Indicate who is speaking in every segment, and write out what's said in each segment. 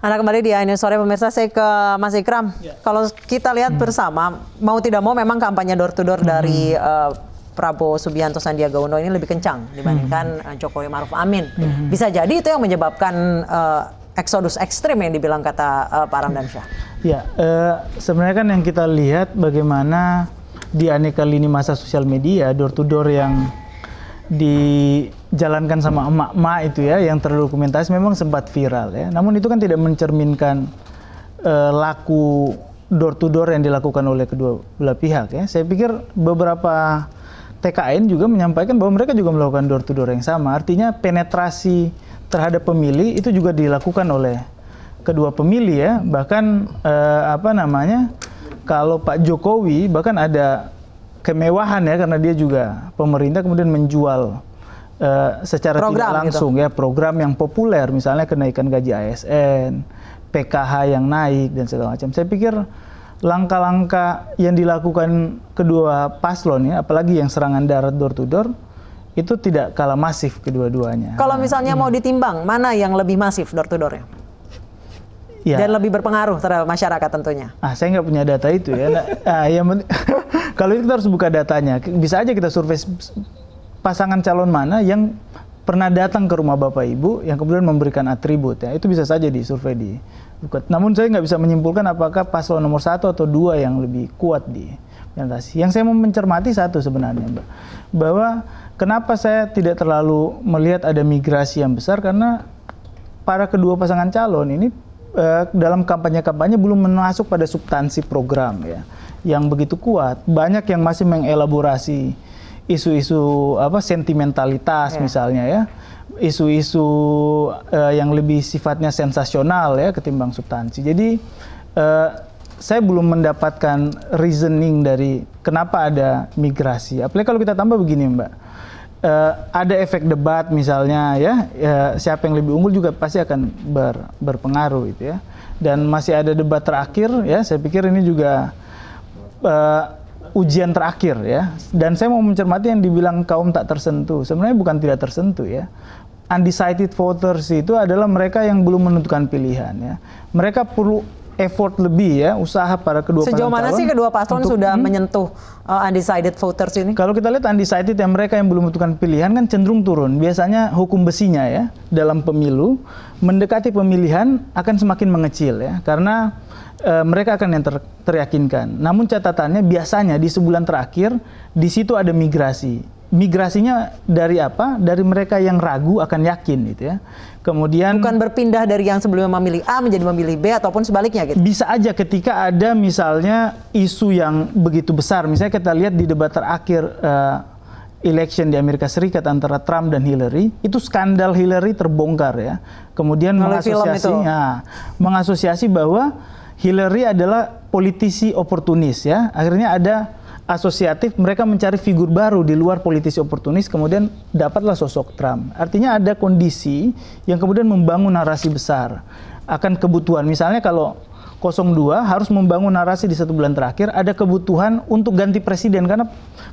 Speaker 1: Anda kembali di Ainun Sore pemirsa, saya ke Mas Ikram. Ya. Kalau kita lihat hmm. bersama, mau tidak mau memang kampanye door to door hmm. dari uh, Prabowo Subianto Sandiaga Uno ini lebih kencang dibandingkan hmm. Eh, Jokowi Maruf Amin. Hmm. Bisa jadi itu yang menyebabkan uh, eksodus ekstrim yang dibilang kata uh, Pak Ramdan Syah.
Speaker 2: Ya, uh, sebenarnya kan yang kita lihat bagaimana di aneka lini masa sosial media door to door yang dijalankan sama emak-emak itu ya yang terdokumentasi memang sempat viral ya. Namun itu kan tidak mencerminkan e, laku door to door yang dilakukan oleh kedua belah pihak ya. Saya pikir beberapa TKN juga menyampaikan bahwa mereka juga melakukan door to door yang sama. Artinya penetrasi terhadap pemilih itu juga dilakukan oleh kedua pemilih ya. Bahkan e, apa namanya? Kalau Pak Jokowi bahkan ada kemewahan ya karena dia juga pemerintah kemudian menjual uh, secara program, tidak gitu. langsung gitu. ya program yang populer misalnya kenaikan gaji ASN, PKH yang naik dan segala macam. Saya pikir langkah-langkah yang dilakukan kedua paslon ya apalagi yang serangan darat door to door itu tidak kalah masif kedua-duanya. Kalau misalnya hmm.
Speaker 1: mau ditimbang, mana yang lebih masif door to door-nya? ya. dan lebih berpengaruh terhadap masyarakat tentunya.
Speaker 2: Ah, saya nggak punya data itu ya. nah, ya kalau itu kita harus buka datanya. Bisa aja kita survei pasangan calon mana yang pernah datang ke rumah bapak ibu yang kemudian memberikan atribut ya. Itu bisa saja di survei di Namun saya nggak bisa menyimpulkan apakah paslon nomor satu atau dua yang lebih kuat di presentasi. Yang saya mau mencermati satu sebenarnya, Mbak, bahwa kenapa saya tidak terlalu melihat ada migrasi yang besar karena para kedua pasangan calon ini Eh, dalam kampanye-kampanye belum masuk pada substansi program ya yang begitu kuat. Banyak yang masih mengelaborasi isu-isu apa sentimentalitas yeah. misalnya ya isu-isu uh, yang lebih sifatnya sensasional ya ketimbang substansi. Jadi uh, saya belum mendapatkan reasoning dari kenapa ada migrasi. Apalagi kalau kita tambah begini Mbak, uh, ada efek debat misalnya ya uh, siapa yang lebih unggul juga pasti akan ber, berpengaruh itu ya dan masih ada debat terakhir ya saya pikir ini juga uh, ujian terakhir ya dan saya mau mencermati yang dibilang kaum tak tersentuh sebenarnya bukan tidak tersentuh ya undecided voters itu adalah mereka yang belum menentukan pilihan ya mereka perlu effort lebih ya usaha para kedua Sejauh mana calon sih kedua paslon sudah hmm, menyentuh uh, undecided voters ini? Kalau kita lihat undecided yang mereka yang belum menentukan pilihan kan cenderung turun. Biasanya hukum besinya ya dalam pemilu mendekati pemilihan akan semakin mengecil ya karena e, mereka akan yang ter, teryakinkan. Namun catatannya biasanya di sebulan terakhir di situ ada migrasi migrasinya dari apa? Dari mereka yang ragu akan yakin gitu ya. Kemudian bukan berpindah dari yang sebelumnya memilih A menjadi memilih B ataupun sebaliknya gitu. Bisa aja ketika ada misalnya isu yang begitu besar, misalnya kita lihat di debat terakhir uh, election di Amerika Serikat antara Trump dan Hillary, itu skandal Hillary terbongkar ya. Kemudian mengasosiasinya, mengasosiasi ya, mengasosiasi bahwa Hillary adalah politisi oportunis ya. Akhirnya ada asosiatif mereka mencari figur baru di luar politisi oportunis kemudian dapatlah sosok Trump. Artinya ada kondisi yang kemudian membangun narasi besar akan kebutuhan. Misalnya kalau 02 harus membangun narasi di satu bulan terakhir ada kebutuhan
Speaker 1: untuk ganti presiden karena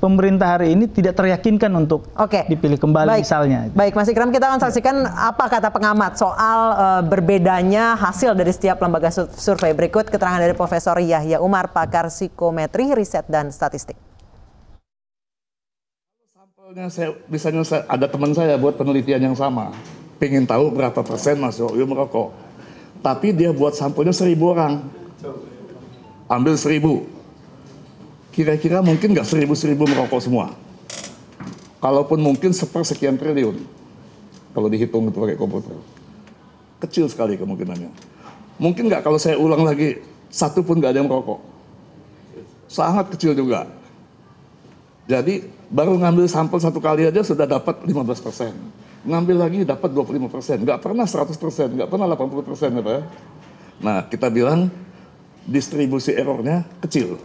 Speaker 1: pemerintah hari ini tidak teryakinkan untuk okay. dipilih kembali Baik. misalnya. Baik, Mas Ikram kita akan saksikan apa kata pengamat soal uh, berbedanya hasil dari setiap lembaga survei berikut keterangan dari Profesor Yahya Umar pakar psikometri, riset dan statistik.
Speaker 3: Sampelnya saya misalnya saya, ada teman saya buat penelitian yang sama, pengen tahu berapa persen Mas Wahyu merokok tapi dia buat sampelnya seribu orang ambil seribu kira-kira mungkin nggak seribu-seribu merokok semua kalaupun mungkin sepersekian triliun kalau dihitung itu pakai komputer kecil sekali kemungkinannya mungkin nggak kalau saya ulang lagi satu pun nggak ada yang merokok sangat kecil juga jadi baru ngambil sampel satu kali aja sudah dapat 15 persen ngambil lagi dapat 25 persen, nggak pernah 100 persen, nggak pernah 80 persen apa ya. Nah kita bilang distribusi errornya kecil,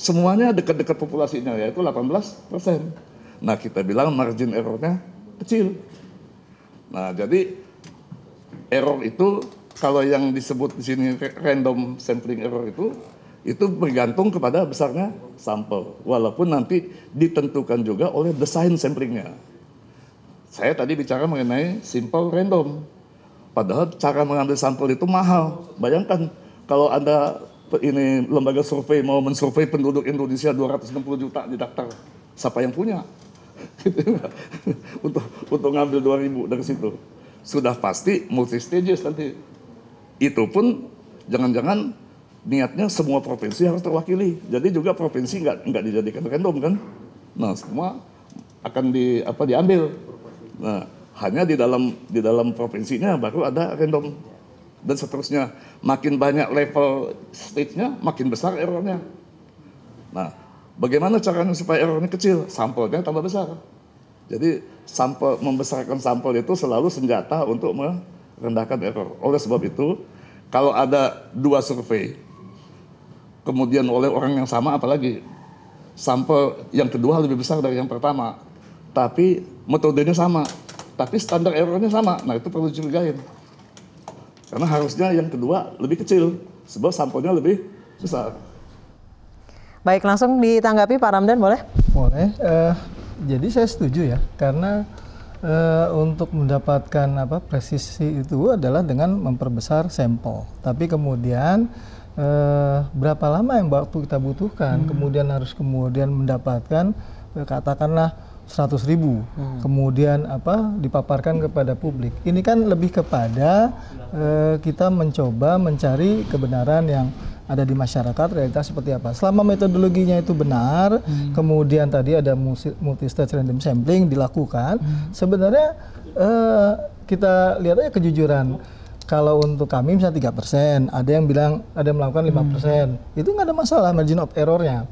Speaker 3: semuanya dekat-dekat populasinya yaitu 18 persen. Nah kita bilang margin errornya kecil. Nah jadi error itu kalau yang disebut di sini random sampling error itu itu bergantung kepada besarnya sampel walaupun nanti ditentukan juga oleh desain samplingnya. Saya tadi bicara mengenai simple random. Padahal cara mengambil sampel itu mahal. Bayangkan kalau Anda ini lembaga survei mau mensurvei penduduk Indonesia 260 juta di daftar. Siapa yang punya? untuk untuk ngambil 2000 dari situ. Sudah pasti multi stages nanti. Itu pun jangan-jangan niatnya semua provinsi harus terwakili. Jadi juga provinsi nggak nggak dijadikan random kan? Nah semua akan di apa diambil Nah, hanya di dalam di dalam provinsinya baru ada random dan seterusnya. Makin banyak level stage-nya, makin besar errornya. Nah, bagaimana caranya supaya errornya kecil? Sampelnya tambah besar. Jadi sampel membesarkan sampel itu selalu senjata untuk merendahkan error. Oleh sebab itu, kalau ada dua survei, kemudian oleh orang yang sama apalagi sampel yang kedua lebih besar dari yang pertama, tapi metodenya sama, tapi standar errornya sama. Nah itu perlu dicurigain. Karena harusnya yang kedua lebih kecil, sebab sampelnya lebih besar.
Speaker 1: Baik, langsung ditanggapi Pak Ramdan boleh?
Speaker 4: Boleh. Uh, jadi saya setuju ya, karena uh, untuk mendapatkan apa presisi itu adalah dengan memperbesar sampel. Tapi kemudian uh, berapa lama yang waktu kita butuhkan, hmm. kemudian harus kemudian mendapatkan katakanlah 100 ribu, hmm. kemudian apa dipaparkan kepada publik. Ini kan lebih kepada uh, kita mencoba mencari kebenaran yang ada di masyarakat realitas seperti apa. Selama metodologinya itu benar, hmm. kemudian tadi ada multi stage random sampling dilakukan, hmm. sebenarnya uh, kita lihat aja kejujuran. Kalau untuk kami misalnya 3 persen, ada yang bilang ada yang melakukan 5 hmm. persen, hmm. itu nggak ada masalah margin of errornya.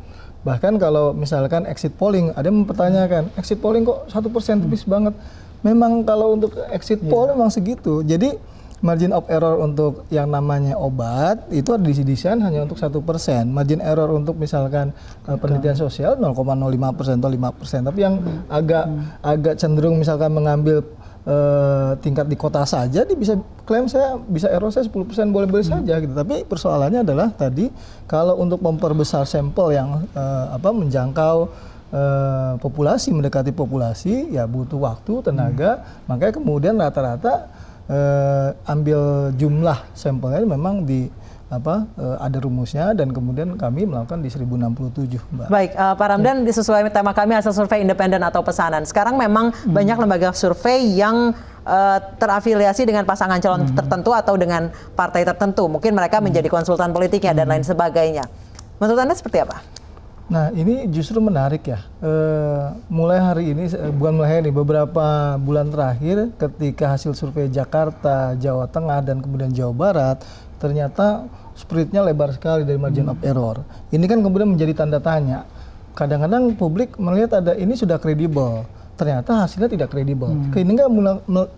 Speaker 4: Bahkan kalau misalkan exit polling, ada yang mempertanyakan, exit polling kok satu persen tipis hmm. banget. Memang kalau untuk exit yeah. poll memang segitu. Jadi margin of error untuk yang namanya obat itu ada desain hanya untuk satu persen. Margin error untuk misalkan uh, penelitian sosial 0,05 persen atau 5 persen. Tapi yang hmm. agak hmm. agak cenderung misalkan mengambil eh, tingkat di kota saja dia bisa klaim saya bisa error saya 10% boleh-boleh hmm. saja gitu. Tapi persoalannya adalah tadi kalau untuk memperbesar sampel yang eh, apa menjangkau uh, populasi mendekati populasi ya butuh waktu, tenaga. Hmm. Makanya kemudian rata-rata uh, ambil jumlah sampelnya memang di apa eh, ada rumusnya dan kemudian kami melakukan di 1067 Mbak.
Speaker 1: Baik, uh, Pak Ramdan ya. sesuai tema kami hasil survei independen atau pesanan. Sekarang memang hmm. banyak lembaga survei yang eh, terafiliasi dengan pasangan calon hmm. tertentu atau dengan partai tertentu. Mungkin mereka hmm. menjadi konsultan politiknya hmm. dan lain sebagainya. Menurut Anda seperti apa?
Speaker 4: Nah, ini justru menarik ya. Uh, mulai hari ini, bukan mulai hari ini, beberapa bulan terakhir ketika hasil survei Jakarta, Jawa Tengah, dan kemudian Jawa Barat ternyata spreadnya lebar sekali dari margin hmm. of error. Ini kan kemudian menjadi tanda tanya. Kadang-kadang publik melihat ada ini sudah kredibel, ternyata hasilnya tidak kredibel. Hmm. kan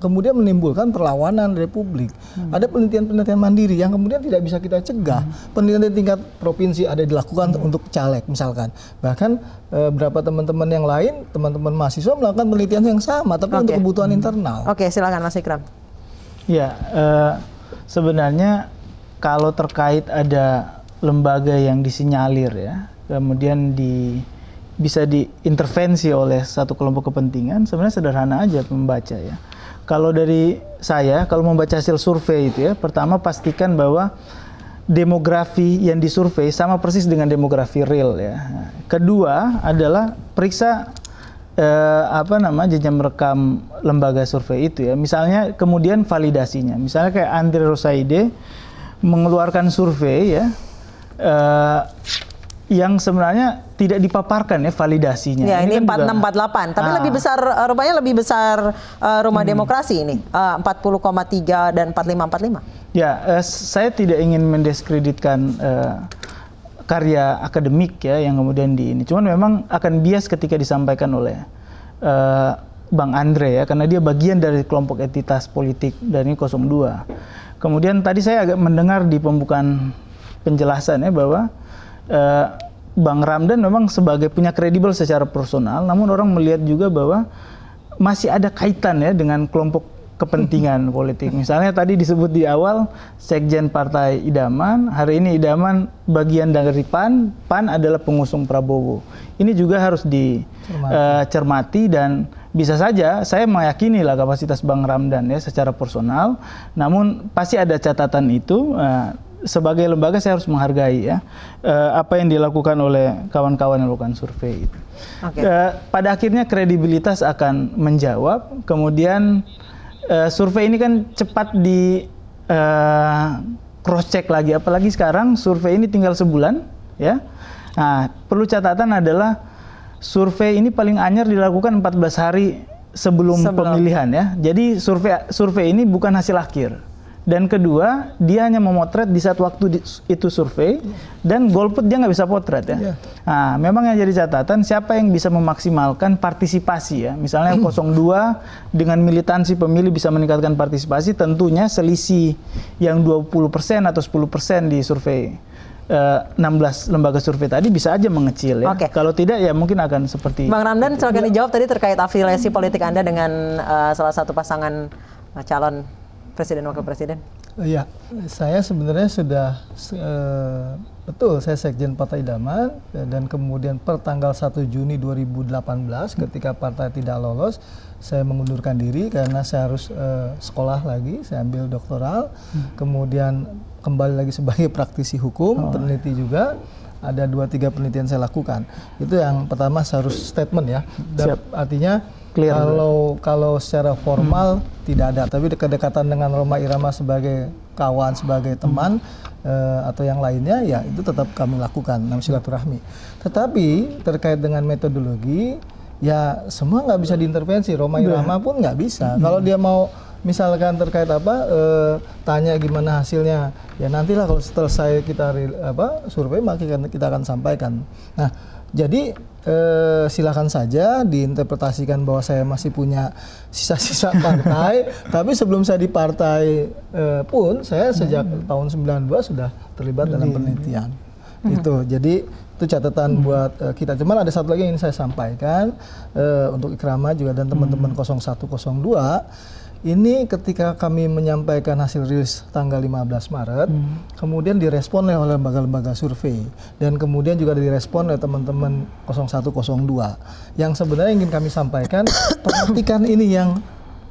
Speaker 4: kemudian menimbulkan perlawanan dari publik. Hmm. Ada penelitian-penelitian mandiri yang kemudian tidak bisa kita cegah. Hmm. Penelitian di tingkat provinsi ada dilakukan hmm. untuk caleg misalkan. Bahkan e, eh, berapa teman-teman yang lain, teman-teman mahasiswa melakukan penelitian yang sama tapi okay. untuk
Speaker 1: kebutuhan hmm. internal. Oke, okay, silakan Mas Ikram.
Speaker 2: Ya, uh, sebenarnya kalau terkait ada lembaga yang disinyalir ya, kemudian di bisa diintervensi oleh satu kelompok kepentingan, sebenarnya sederhana aja membaca ya. Kalau dari saya, kalau membaca hasil survei itu ya, pertama pastikan bahwa demografi yang disurvei sama persis dengan demografi real ya. Kedua adalah periksa eh, apa nama jenjang merekam lembaga survei itu ya. Misalnya kemudian validasinya. Misalnya kayak Andre Rosaide mengeluarkan survei ya uh, yang sebenarnya tidak dipaparkan ya validasinya. Ya, ini, ini kan 4648, juga, tapi ah. lebih
Speaker 1: besar eh, rupanya lebih besar uh, rumah hmm. demokrasi ini uh, 40,3 dan 4545.
Speaker 2: Ya, uh, saya tidak ingin mendiskreditkan uh, karya akademik ya yang kemudian di ini. Cuman memang akan bias ketika disampaikan oleh uh, Bang Andre ya karena dia bagian dari kelompok entitas politik dari 02 Kemudian tadi saya agak mendengar di pembukaan penjelasannya bahwa eh, Bang Ramdan memang sebagai punya kredibel secara personal, namun orang melihat juga bahwa masih ada kaitan ya dengan kelompok kepentingan politik. Misalnya tadi disebut di awal sekjen Partai Idaman, hari ini Idaman bagian dari PAN, PAN adalah pengusung Prabowo. Ini juga harus dicermati uh, eh, dan bisa saja saya meyakini lah kapasitas Bang Ramdan ya secara personal, namun pasti ada catatan itu. Uh, sebagai lembaga saya harus menghargai ya eh, apa yang dilakukan oleh kawan-kawan yang melakukan survei itu. Okay. Eh, pada akhirnya kredibilitas akan menjawab. Kemudian survei ini kan cepat di cross check lagi. Apalagi sekarang survei ini tinggal sebulan ya. Nah perlu catatan adalah survei ini paling anyar dilakukan 14 hari sebelum, sebelum. pemilihan ya. Jadi survei survei ini bukan hasil akhir. Dan kedua, dia hanya memotret di saat waktu di, itu survei dan golput dia nggak bisa potret ya. Yeah. Nah, memang yang jadi catatan siapa yang bisa memaksimalkan partisipasi ya. Misalnya 02 dengan militansi pemilih bisa meningkatkan partisipasi tentunya selisih yang 20% atau 10% di survei. 16 eh, lembaga survei tadi bisa aja mengecil ya. Okay. Kalau tidak ya mungkin akan seperti Bang Ramdan
Speaker 1: itu. silakan dijawab tadi terkait afiliasi politik Anda dengan uh, salah satu pasangan eh, calon presiden wakil presiden.
Speaker 4: Iya, saya sebenarnya sudah uh, betul saya sekjen Partai Idaman dan kemudian per tanggal 1 Juni 2018 ketika partai tidak lolos saya mengundurkan diri karena saya harus uh, sekolah lagi, saya ambil doktoral. Hmm. Kemudian kembali lagi sebagai praktisi hukum, oh. peneliti juga. Ada dua tiga penelitian saya lakukan. Itu yang pertama harus statement ya. Dan Siap. Artinya Clear kalau kalau secara formal hmm. tidak ada, tapi kedekatan dengan Roma Irama sebagai kawan, sebagai teman hmm. eh, atau yang lainnya ya itu tetap kami lakukan namun silaturahmi. Tetapi terkait dengan metodologi ya semua nggak bisa diintervensi. Roma iya. Irama pun nggak bisa. Hmm. Kalau dia mau misalkan terkait apa eh, tanya gimana hasilnya ya nantilah kalau selesai kita apa survei maka kita akan sampaikan nah jadi eh, silakan saja diinterpretasikan bahwa saya masih punya sisa-sisa partai tapi sebelum saya di partai eh, pun saya sejak hmm. tahun 92 sudah terlibat dalam iya. penelitian hmm. itu jadi itu catatan hmm. buat uh, kita. Cuman ada satu lagi yang ingin saya sampaikan uh, untuk Ikrama juga dan teman-teman hmm. 0102 ini ketika kami menyampaikan hasil rilis tanggal 15 Maret, hmm. kemudian direspon oleh lembaga-lembaga survei dan kemudian juga direspon oleh teman-teman 0102. Yang sebenarnya ingin kami sampaikan, perhatikan ini yang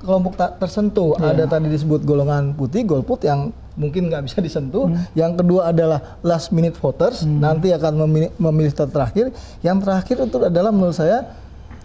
Speaker 4: kelompok tak tersentuh. Yeah. Ada tadi disebut golongan putih, golput yang mungkin nggak bisa disentuh. Hmm. Yang kedua adalah last minute voters, hmm. nanti akan memilih, memilih terakhir. Yang terakhir itu adalah menurut saya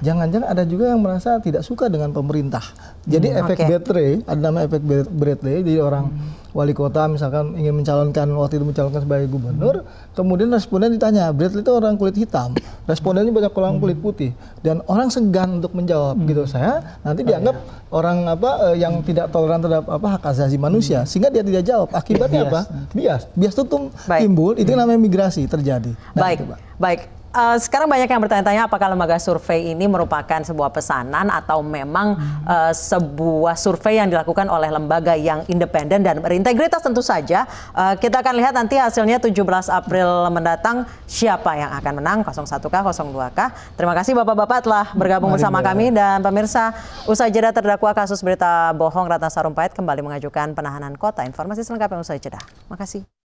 Speaker 4: jangan-jangan ada juga yang merasa tidak suka dengan pemerintah. Jadi hmm, efek okay. Betre, ada nama efek betray. Ya. jadi orang hmm. wali kota misalkan ingin mencalonkan waktu itu mencalonkan sebagai gubernur, hmm. kemudian responden ditanya, Bradley itu orang kulit hitam, respondennya banyak orang kulit putih dan orang segan untuk menjawab gitu, hmm. gitu saya, nanti oh, dianggap ya. orang apa eh, yang hmm. tidak toleran terhadap apa hak asasi manusia, hmm. sehingga dia tidak jawab. Akibatnya bias. apa? Bias, bias itu timbul, itu namanya migrasi terjadi. Nah, Baik. Itu,
Speaker 1: Baik uh, sekarang banyak yang bertanya-tanya apakah lembaga survei ini merupakan sebuah pesanan atau memang uh, sebuah survei yang dilakukan oleh lembaga yang independen dan berintegritas tentu saja. Uh, kita akan lihat nanti hasilnya 17 April mendatang siapa yang akan menang 01K, 02K. Terima kasih Bapak-bapak telah bergabung Mari bersama kami dan pemirsa usai jeda terdakwa kasus berita bohong Ratna Sarumpait kembali mengajukan penahanan kota. Informasi selengkapnya usai jeda. Terima kasih.